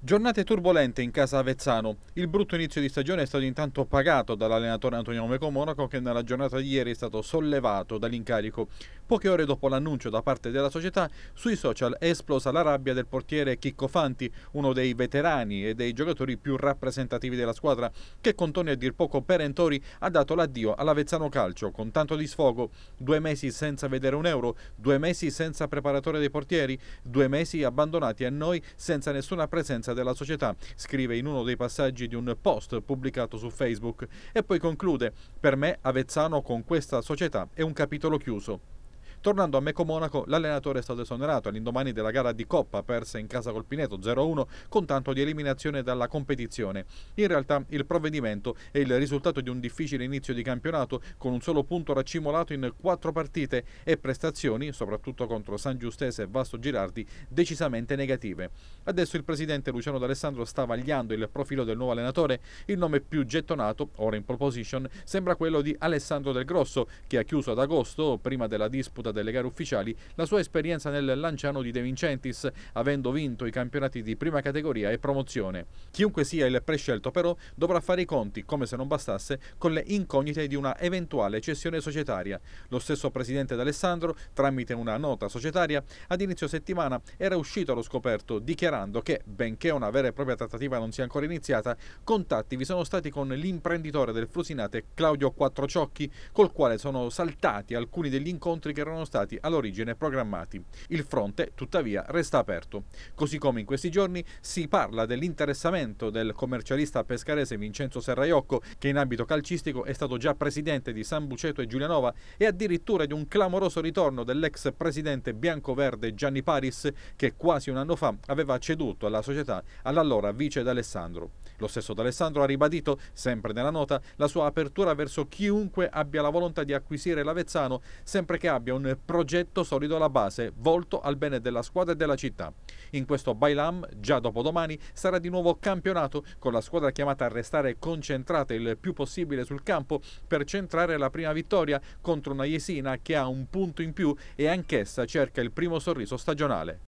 Giornate turbolente in casa Avezzano. Il brutto inizio di stagione è stato intanto pagato dall'allenatore Antonio Meco Monaco che nella giornata di ieri è stato sollevato dall'incarico. Poche ore dopo l'annuncio da parte della società, sui social è esplosa la rabbia del portiere Chicco Fanti, uno dei veterani e dei giocatori più rappresentativi della squadra, che con toni a dir poco perentori ha dato l'addio all'Avezzano Calcio con tanto di sfogo. Due mesi senza vedere un euro, due mesi senza preparatore dei portieri, due mesi abbandonati a noi senza nessuna presenza dirigenza della società, scrive in uno dei passaggi di un post pubblicato su Facebook e poi conclude, per me Avezzano con questa società è un capitolo chiuso. Tornando a Meco Monaco, l'allenatore è stato esonerato all'indomani della gara di Coppa persa in casa col Pineto 0-1 con tanto di eliminazione dalla competizione. In realtà il provvedimento è il risultato di un difficile inizio di campionato con un solo punto raccimolato in quattro partite e prestazioni, soprattutto contro San Giustese e Vasto Girardi, decisamente negative. Adesso il presidente Luciano D'Alessandro sta vagliando il profilo del nuovo allenatore. Il nome più gettonato, ora in proposition, sembra quello di Alessandro Del Grosso, che ha chiuso ad agosto, prima della disputa giunta delle gare ufficiali la sua esperienza nel Lanciano di De Vincentis, avendo vinto i campionati di prima categoria e promozione. Chiunque sia il prescelto però dovrà fare i conti, come se non bastasse, con le incognite di una eventuale cessione societaria. Lo stesso presidente D'Alessandro, tramite una nota societaria, ad inizio settimana era uscito allo scoperto dichiarando che, benché una vera e propria trattativa non sia ancora iniziata, contatti vi sono stati con l'imprenditore del Frusinate Claudio Quattrociocchi, col quale sono saltati alcuni degli incontri che erano erano stati all'origine programmati. Il fronte, tuttavia, resta aperto. Così come in questi giorni si parla dell'interessamento del commercialista pescarese Vincenzo Serraiocco, che in ambito calcistico è stato già presidente di San Buceto e Giulianova, e addirittura di un clamoroso ritorno dell'ex presidente bianco-verde Gianni Paris, che quasi un anno fa aveva ceduto alla società all'allora vice D'Alessandro. Lo stesso D'Alessandro ha ribadito, sempre nella nota, la sua apertura verso chiunque abbia la volontà di acquisire l'Avezzano, sempre che abbia un progetto solido alla base, volto al bene della squadra e della città. In questo Bailam, già dopodomani, sarà di nuovo campionato con la squadra chiamata a restare concentrata il più possibile sul campo per centrare la prima vittoria contro una Jesina che ha un punto in più e anch'essa cerca il primo sorriso stagionale.